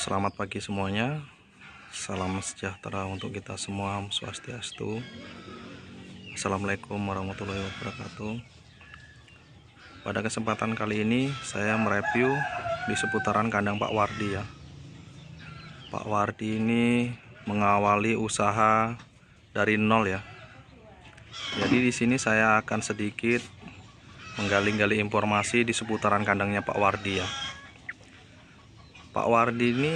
Selamat pagi semuanya Salam sejahtera untuk kita semua Swastiastu Assalamualaikum warahmatullahi wabarakatuh Pada kesempatan kali ini Saya mereview di seputaran kandang Pak Wardi ya Pak Wardi ini mengawali usaha dari nol ya Jadi di sini saya akan sedikit menggali-gali informasi di seputaran kandangnya Pak Wardi ya Pak Wardi ini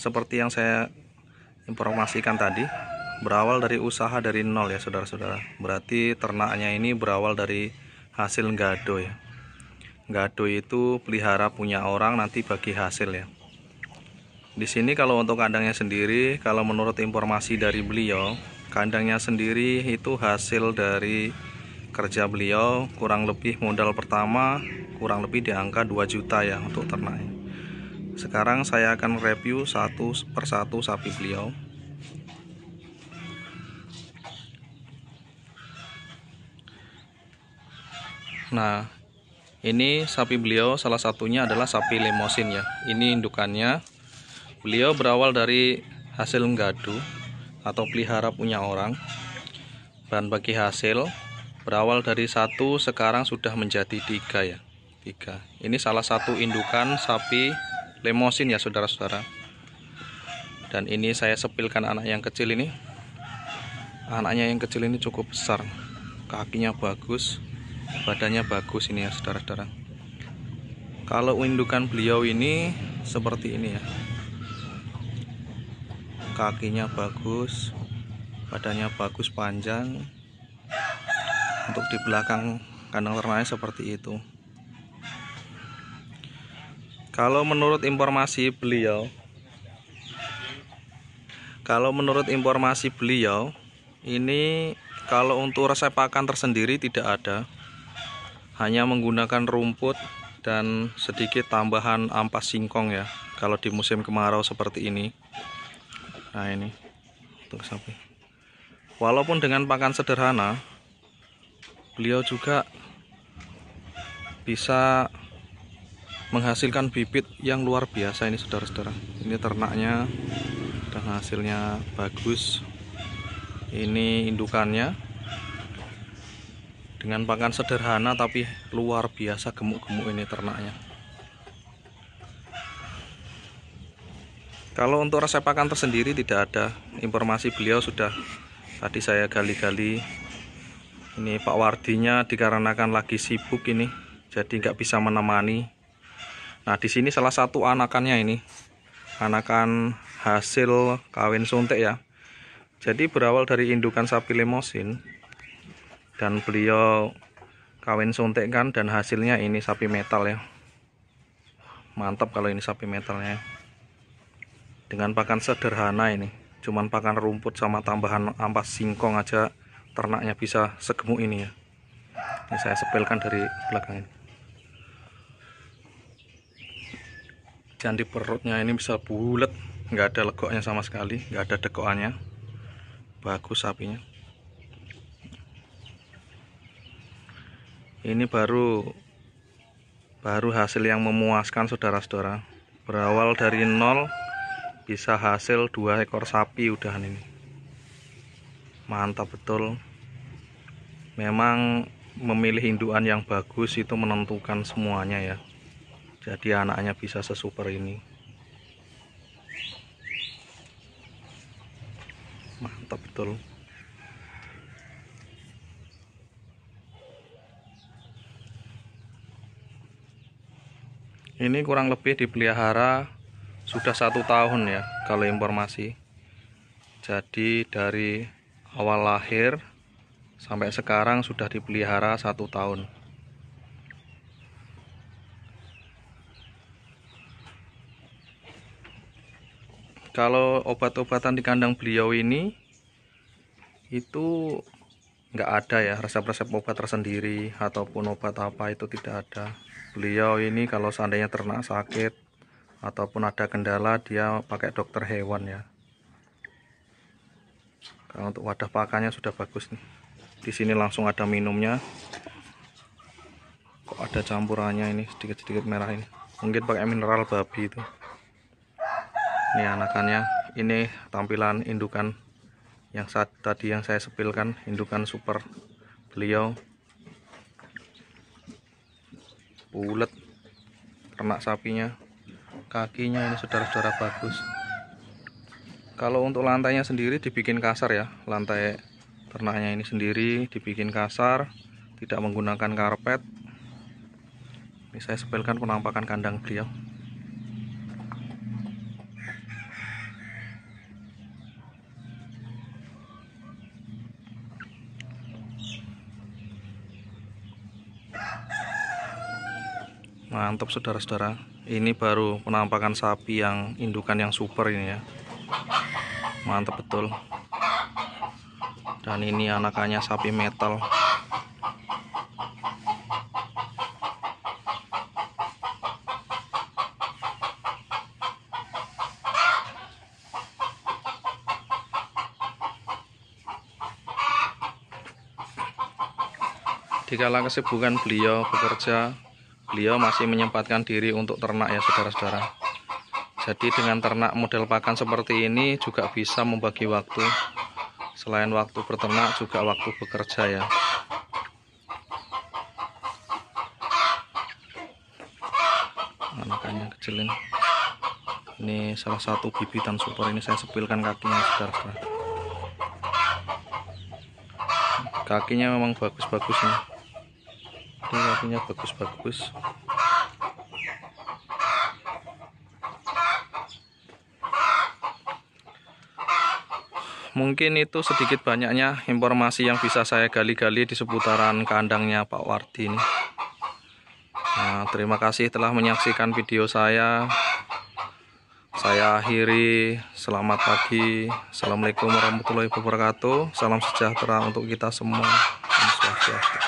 seperti yang saya informasikan tadi berawal dari usaha dari nol ya saudara-saudara berarti ternaknya ini berawal dari hasil gado ya gado itu pelihara punya orang nanti bagi hasil ya di sini kalau untuk kandangnya sendiri kalau menurut informasi dari beliau kandangnya sendiri itu hasil dari kerja beliau kurang lebih modal pertama kurang lebih di angka 2 juta ya untuk ternaknya sekarang saya akan review satu persatu sapi beliau. Nah, ini sapi beliau salah satunya adalah sapi lemosin ya. Ini indukannya. Beliau berawal dari hasil ngadu atau pelihara punya orang. dan bagi hasil berawal dari satu sekarang sudah menjadi tiga ya. Tiga. Ini salah satu indukan sapi lemosin ya saudara-saudara dan ini saya sepilkan anak yang kecil ini anaknya yang kecil ini cukup besar kakinya bagus badannya bagus ini ya saudara-saudara kalau indukan beliau ini seperti ini ya kakinya bagus badannya bagus panjang untuk di belakang kandang ternaknya seperti itu kalau menurut informasi beliau Kalau menurut informasi beliau Ini kalau untuk resep pakan tersendiri tidak ada Hanya menggunakan rumput dan sedikit tambahan ampas singkong ya Kalau di musim kemarau seperti ini Nah ini Untuk sapi Walaupun dengan pakan sederhana Beliau juga bisa menghasilkan bibit yang luar biasa ini saudara-saudara ini ternaknya dan hasilnya bagus ini indukannya dengan pakan sederhana tapi luar biasa gemuk-gemuk ini ternaknya kalau untuk resep pakan tersendiri tidak ada informasi beliau sudah tadi saya gali-gali ini Pak Wardinya dikarenakan lagi sibuk ini jadi nggak bisa menemani nah di sini salah satu anakannya ini anakan hasil kawin suntik ya jadi berawal dari indukan sapi limosin dan beliau kawin suntik kan dan hasilnya ini sapi metal ya mantap kalau ini sapi metalnya dengan pakan sederhana ini cuman pakan rumput sama tambahan ampas singkong aja ternaknya bisa segemuk ini ya ini saya sepelkan dari belakang ini candi perutnya ini bisa bulat nggak ada legoknya sama sekali nggak ada dekoannya bagus sapinya ini baru baru hasil yang memuaskan saudara-saudara berawal dari nol bisa hasil dua ekor sapi udahan ini mantap betul memang memilih induan yang bagus itu menentukan semuanya ya jadi anaknya bisa sesuper ini mantap betul ini kurang lebih dipelihara sudah satu tahun ya kalau informasi jadi dari awal lahir sampai sekarang sudah dipelihara satu tahun kalau obat-obatan di kandang beliau ini itu nggak ada ya resep-resep obat tersendiri ataupun obat apa itu tidak ada beliau ini kalau seandainya ternak sakit ataupun ada kendala dia pakai dokter hewan ya kalau untuk wadah pakannya sudah bagus nih di sini langsung ada minumnya kok ada campurannya ini sedikit-sedikit merah ini mungkin pakai mineral babi itu ini anakannya ini tampilan indukan yang saat tadi yang saya sepilkan indukan super beliau bulat ternak sapinya kakinya ini saudara-saudara bagus kalau untuk lantainya sendiri dibikin kasar ya lantai ternaknya ini sendiri dibikin kasar tidak menggunakan karpet ini saya sepilkan penampakan kandang beliau mantap saudara-saudara ini baru penampakan sapi yang indukan yang super ini ya mantap betul dan ini anakannya sapi metal dikala kesibukan beliau bekerja beliau masih menyempatkan diri untuk ternak ya saudara-saudara jadi dengan ternak model pakan seperti ini juga bisa membagi waktu selain waktu berternak juga waktu bekerja ya anakannya nah, kecilin ini salah satu bibitan super ini saya sepilkan kakinya saudara-saudara kakinya memang bagus-bagus nih -bagus ini kakinya bagus-bagus mungkin itu sedikit banyaknya informasi yang bisa saya gali-gali di seputaran kandangnya Pak Wardi ini. Nah, terima kasih telah menyaksikan video saya. Saya akhiri, selamat pagi. Assalamualaikum warahmatullahi wabarakatuh. Salam sejahtera untuk kita semua. Swastiastu.